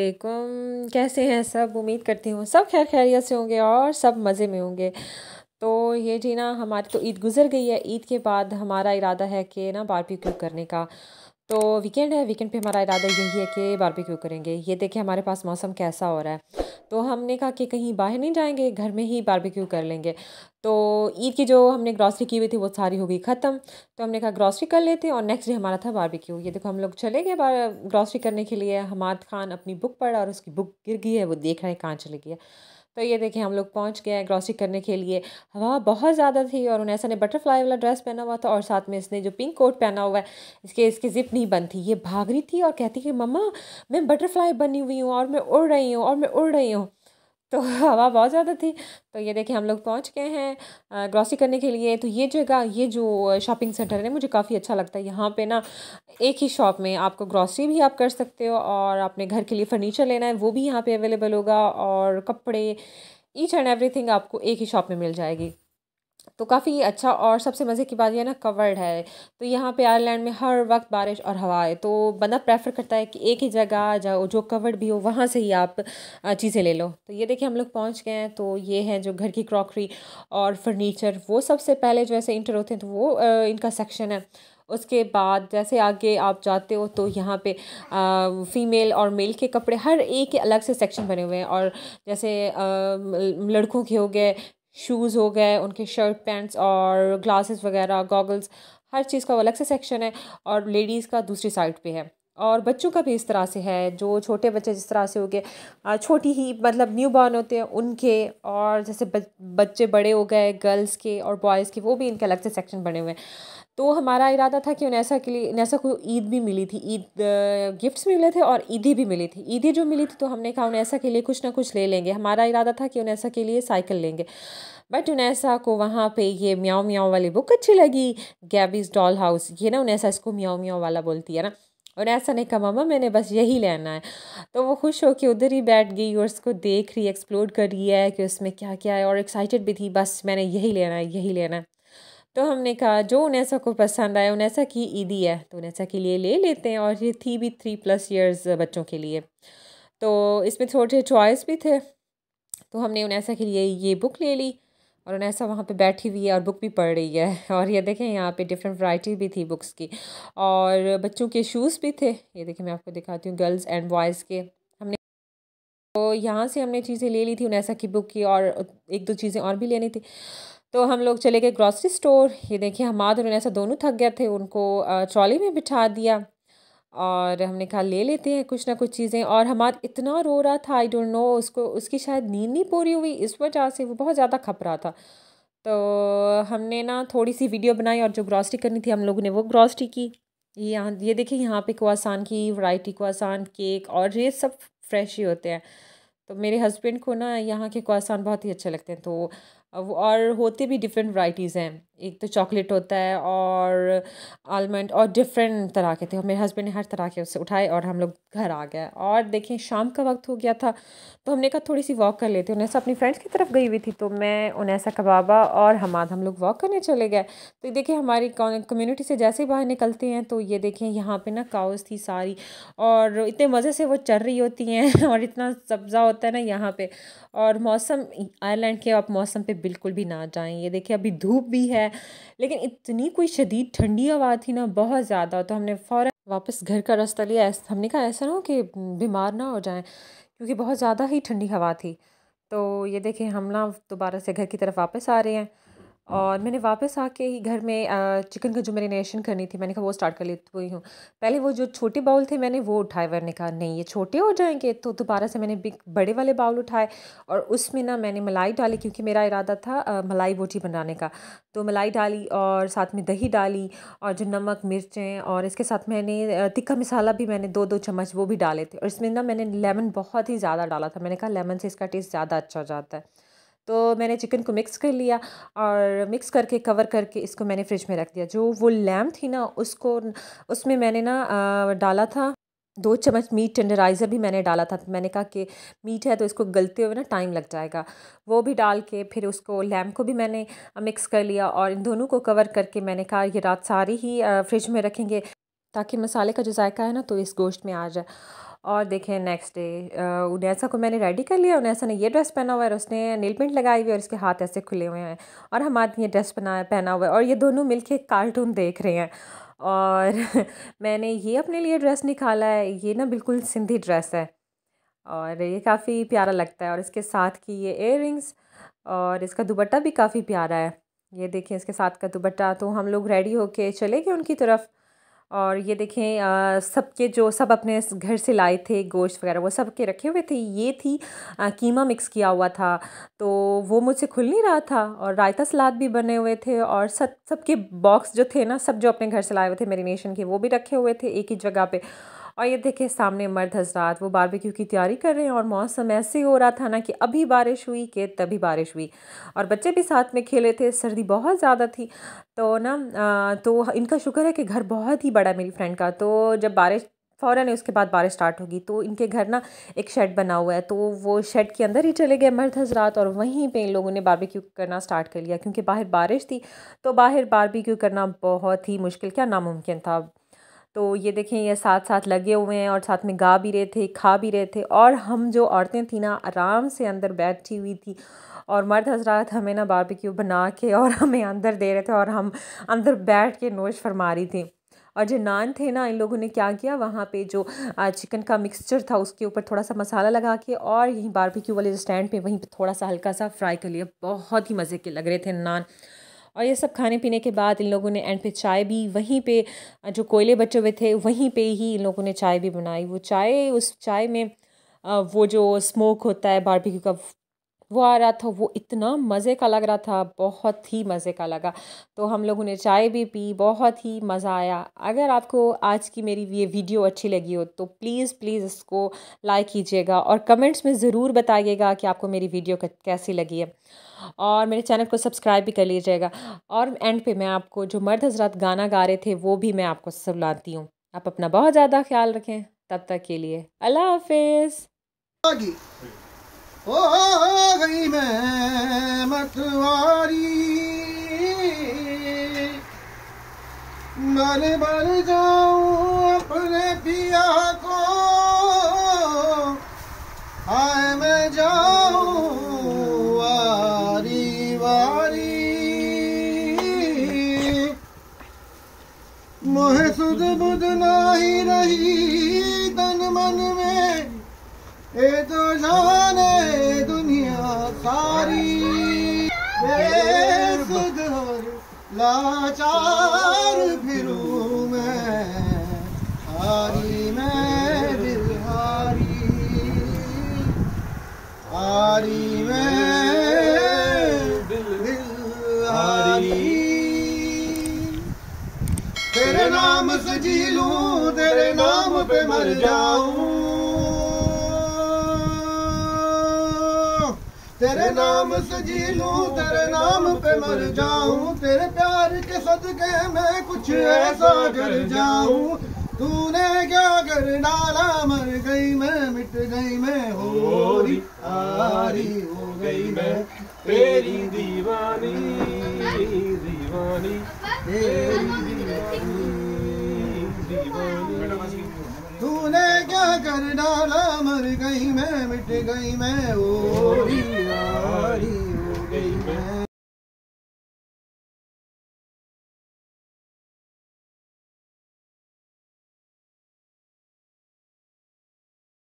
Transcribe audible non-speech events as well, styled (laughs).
अलकुम कैसे हैं सब उम्मीद करती हूँ सब खैर खैरियत से होंगे और सब मज़े में होंगे तो ये जी ना हमारी तो ईद गुज़र गई है ईद के बाद हमारा इरादा है कि ना बारबेक्यू करने का तो वीकेंड है वीकेंड पे हमारा इरादा यही है कि बारबेक्यू करेंगे ये देखें हमारे पास मौसम कैसा हो रहा है तो हमने कहा कि कहीं बाहर नहीं जाएंगे घर में ही बारबेक्यू कर लेंगे तो ईद की जो हमने ग्रॉसरी की हुई थी वो सारी हो गई ख़त्म तो हमने कहा ग्रॉसरी कर लेते और नेक्स्ट डे हमारा था बारबेक्यू ये देखो हम लोग चले गए ग्रॉसरी करने के लिए हमाद खान अपनी बुक पढ़ा और उसकी बुक गिर गई है वो देख रहे हैं कहाँ चले गई है तो ये देखें हम लोग पहुँच गए ग्रॉसरी करने के लिए हवा बहुत ज़्यादा थी और उन्हें ऐसा ने बटरफ्लाई वाला ड्रेस पहना हुआ था और साथ में इसने जो पिंक कोट पहना हुआ है इसके इसकी जिप नहीं बंद थी ये भाग रही थी और कहती कि मम्मा मैं बटरफ्लाई बनी हुई हूँ और मैं उड़ रही हूँ और मैं उड़ रही हूँ तो (laughs) हवा बहुत ज़्यादा थी तो ये देखिए हम लोग पहुँच गए हैं ग्रॉसरी करने के लिए तो ये जगह ये जो शॉपिंग सेंटर है मुझे काफ़ी अच्छा लगता है यहाँ पे ना एक ही शॉप में आपको ग्रॉसरी भी आप कर सकते हो और आपने घर के लिए फर्नीचर लेना है वो भी यहाँ पे अवेलेबल होगा और कपड़े ईच एंड एवरीथिंग आपको एक ही शॉप में मिल जाएगी तो काफ़ी अच्छा और सबसे मज़े की बात यह ना कवर्ड है तो यहाँ पे आयरलैंड में हर वक्त बारिश और है तो बंदा प्रेफर करता है कि एक ही जगह जाओ जो कवर्ड भी हो वहाँ से ही आप चीज़ें ले लो तो ये देखिए हम लोग पहुँच गए हैं तो ये हैं जो घर की क्रॉकरी और फर्नीचर वो सबसे पहले जो ऐसे इंटर होते हैं तो वो इनका सेक्शन है उसके बाद जैसे आगे आप जाते हो तो यहाँ पे आ, फीमेल और मेल के कपड़े हर एक के अलग से सेक्शन बने हुए हैं और जैसे आ, लड़कों के हो गए शूज़ हो गए उनके शर्ट पैंट्स और ग्लासेस वगैरह गॉगल्स हर चीज़ का वो अलग से सेक्शन है और लेडीज़ का दूसरी साइड पे है और बच्चों का भी इस तरह से है जो छोटे बच्चे जिस तरह से हो गए छोटी ही मतलब न्यू बॉर्न होते हैं उनके और जैसे बच्चे बड़े हो गए गर्ल्स के और बॉयज़ के वो भी इनके अलग से सेक्शन बने हुए हैं तो हमारा इरादा था कि उन्हें ऐसा के लिए ऐसा को ईद भी मिली थी ईद गिफ्ट्स मिले थे और ईदी भी मिली थी ईदी जो मिली थी तो हमने कहा उन्हें ऐसा के लिए कुछ ना कुछ ले लेंगे हमारा इरादा था कि उन्हें ऐसा के लिए साइकिल लेंगे बट उनैसा को वहाँ पे ये म्याओ म्याओ वाली बुक अच्छी लगी गैबीज डॉल हाउस ये ना उनैसा इसको म्याओ म्याओ वाला बोलती है ना और ऐसा नहीं कहा मामा मैंने बस यही लेना है तो वो खुश होकर उधर ही बैठ गई और उसको देख रही एक्सप्लोर कर रही है कि उसमें क्या क्या है और एक्साइटेड भी थी बस मैंने यही लेना है यही लेना है तो हमने कहा जो ऐसा को पसंद आया ऐसा की ईदी है तो ऐसा के लिए ले लेते हैं और ये थी भी थ्री प्लस ईयर्स बच्चों के लिए तो इसमें छोटे चॉइस भी थे तो हमने ऐसा के लिए ये बुक ले ली और ऐसा वहाँ पे बैठी हुई है और बुक भी पढ़ रही है (laughs) और ये देखें यहाँ पे डिफरेंट वैरायटी भी थी बुक्स की और बच्चों के शूज़ भी थे ये देखें मैं आपको दिखाती हूँ गर्ल्स एंड बॉयज़ के हमने तो यहाँ से हमने चीज़ें ले ली थी ऐसा की बुक की और एक दो चीज़ें और भी लेनी थी तो हम लोग चले गए ग्रॉसरी स्टोर ये देखें हमाद और उनैसा दोनों थक गए थे उनको ट्रॉली में बिठा दिया और हमने कहा ले लेते हैं कुछ ना कुछ चीज़ें और हमार इतना रो रहा था आई डोंट नो उसको उसकी शायद नींद नहीं पूरी हुई इस वजह से वो बहुत ज़्यादा खप रहा था तो हमने ना थोड़ी सी वीडियो बनाई और जो ग्रॉसरी करनी थी हम लोगों ने वो ग्रॉसरी की यहाँ ये देखिए यहाँ पे कुआसान की वैरायटी कुआसान केक और ये सब फ्रेश ही होते हैं तो मेरे हस्बैंड को ना यहाँ के कुआसान बहुत ही अच्छे लगते हैं तो और होते भी डिफरेंट वाइटीज़ हैं एक तो चॉकलेट होता है और आलमंड और डिफरेंट तरह के थे और मेरे हस्बैंड ने हर तरह के उससे उठाए और हम लोग घर आ गए और देखें शाम का वक्त हो गया था तो हमने कहा थोड़ी सी वॉक कर लेते उन्हें अपनी फ्रेंड्स की तरफ गई हुई थी तो मैं ऐसा कबाबा और हमाद हम लोग वॉक करने चले गए तो देखिए हमारी कम्यूनिटी से जैसे ही बाहर निकलते हैं तो ये देखें यहाँ पर ना काउस थी सारी और इतने मज़े से वो चल रही होती हैं (laughs) और इतना सब्ज़ा होता है ना यहाँ पर और मौसम आयरलैंड के आप मौसम पर बिल्कुल भी ना जाएं ये देखिए अभी धूप भी है लेकिन इतनी कोई शदीद ठंडी हवा थी ना बहुत ज़्यादा तो हमने फ़ौर वापस घर का रास्ता लिया हमने कहा ऐसा ना हो कि बीमार ना हो जाएँ क्योंकि बहुत ज़्यादा ही ठंडी हवा थी तो ये देखिए हम ना दोबारा से घर की तरफ वापस आ रहे हैं और मैंने वापस आके ही घर में चिकन का जो मैरिनेशन करनी थी मैंने कहा वो स्टार्ट कर लेती हुई हूँ पहले वो जो छोटे बाउल थे मैंने वो उठाए मैंने कहा नहीं ये छोटे हो जाएंगे तो दोबारा से मैंने बिग बड़े वाले बाउल उठाए और उसमें ना मैंने मलाई डाली क्योंकि मेरा इरादा था मलाई बोटी बनाने का तो मलाई डाली और साथ में दही डाली और जो नमक मिर्चें और इसके साथ मैंने तिक्खा मसाला भी मैंने दो दो चम्मच वो भी डाले थे और इसमें ना मैंने लेमन बहुत ही ज़्यादा डाला था मैंने कहा लेमन से इसका टेस्ट ज़्यादा अच्छा जाता है तो मैंने चिकन को मिक्स कर लिया और मिक्स करके कवर करके इसको मैंने फ्रिज में रख दिया जो वो लैम्प थी ना उसको उसमें मैंने ना डाला था दो चम्मच मीट टेंडराइज़र भी मैंने डाला था मैंने कहा कि मीट है तो इसको गलते हुए ना टाइम लग जाएगा वो भी डाल के फिर उसको लैम को भी मैंने मिक्स कर लिया और इन दोनों को कवर करके मैंने कहा ये रात सारी ही फ्रिज में रखेंगे ताकि मसाले का जो जायका है ना तो इस गोश्त में आ जाए और देखें नेक्स्ट डे उनैसा को मैंने रेडी कर लिया उनैसा ने ये ड्रेस पहना हुआ है और उसने नील पेंट लगाई हुई है और इसके हाथ ऐसे खुले हुए हैं और हम आदमी ये ड्रेस पहना पहना हुआ है और ये दोनों मिल के कार्टून देख रहे हैं और (laughs) मैंने ये अपने लिए ड्रेस निकाला है ये ना बिल्कुल सिंधी ड्रेस है और ये काफ़ी प्यारा लगता है और इसके साथ की ये एयर और इसका दुबट्टा भी काफ़ी प्यारा है ये देखें इसके साथ का दुबट्टा तो हम लोग रेडी होके चले गए उनकी तरफ और ये देखें सबके जो सब अपने घर से लाए थे गोश्त वगैरह वो सब के रखे हुए थे ये थी कीमा मिक्स किया हुआ था तो वो मुझसे खुल नहीं रहा था और रायता सलाद भी बने हुए थे और सब सबके बॉक्स जो थे ना सब जो अपने घर से लाए हुए थे मेरीनेशन के वो भी रखे हुए थे एक ही जगह पे और ये देखें सामने मर्द हजरात वो बारबेक्यू की तैयारी कर रहे हैं और मौसम ऐसे हो रहा था ना कि अभी बारिश हुई कि तभी बारिश हुई और बच्चे भी साथ में खेले थे सर्दी बहुत ज़्यादा थी तो ना तो इनका शुक्र है कि घर बहुत ही बड़ा मेरी फ्रेंड का तो जब बारिश फ़ौर है उसके बाद बारिश स्टार्ट होगी तो इनके घर ना एक शेड बना हुआ है तो वो शेड के अंदर ही चले गए मर्द हजरात और वहीं पे इन लोगों ने बारबेक्यू करना स्टार्ट कर लिया क्योंकि बाहर बारिश थी तो बाहर बारबेक्यू करना बहुत ही मुश्किल क्या नामुमकिन था तो ये देखें ये साथ साथ लगे हुए हैं और साथ में गा भी रहे थे खा भी रहे थे और हम जो औरतें थी ना आराम से अंदर बैठी हुई थी और मर्द हजरात हमें ना बारबेक्यू बना के और हमें अंदर दे रहे थे और हम अंदर बैठ के नोश फरमा रही थी और जो नान थे ना इन लोगों ने क्या किया वहाँ पे जो चिकन का मिक्सचर था उसके ऊपर थोड़ा सा मसाला लगा के और यहीं बारबेक्यू वाले स्टैंड पे वहीं पे थोड़ा सा हल्का सा फ्राई कर लिया बहुत ही मज़े के लग रहे थे नान और ये सब खाने पीने के बाद इन लोगों ने एंड पे चाय भी वहीं पे जो कोयले बचे हुए थे वहीं पे ही इन लोगों ने चाय भी बनाई वो चाय उस चाय में वो जो स्मोक होता है बारबेक्यू का वो आ रहा था वो इतना मज़े का लग रहा था बहुत ही मज़े का लगा तो हम लोगों ने चाय भी पी बहुत ही मज़ा आया अगर आपको आज की मेरी ये वीडियो अच्छी लगी हो तो प्लीज़ प्लीज़ इसको लाइक कीजिएगा और कमेंट्स में ज़रूर बताइएगा कि आपको मेरी वीडियो कैसी लगी है और मेरे चैनल को सब्सक्राइब भी कर लीजिएगा और एंड पे मैं आपको जो मर्द हजरात गाना गा रहे थे वो भी मैं आपको सुनाती हूँ आप अपना बहुत ज़्यादा ख्याल रखें तब तक के लिए अल्लाह हाफिज़ हाँ गई मैं मतवारी मर मर जाऊं अपने पिया को आए मैं जाऊं वारी वारी मोह सुध बुध नहीं रही तन मन में ए तो जाने लाचार फिरू मैं हारी मैं दिल हारी हारी मैं दिल हारी तेरे नाम से जी लूं तेरे नाम पे मर जाऊं तेरे नाम से जी लूं तेरे नाम पे मर जाऊं तेरे प्यार के सदके मैं कुछ ऐसा कर जाऊं तूने क्या कर डाला मर गई मैं मिट गई मैं हो होरी आरी हो गई मैं तेरी दीवानी दीवानी तेरी दीवानी दीवानी तूने क्या कर डाला मर गई मैं मिट गई मैं होरी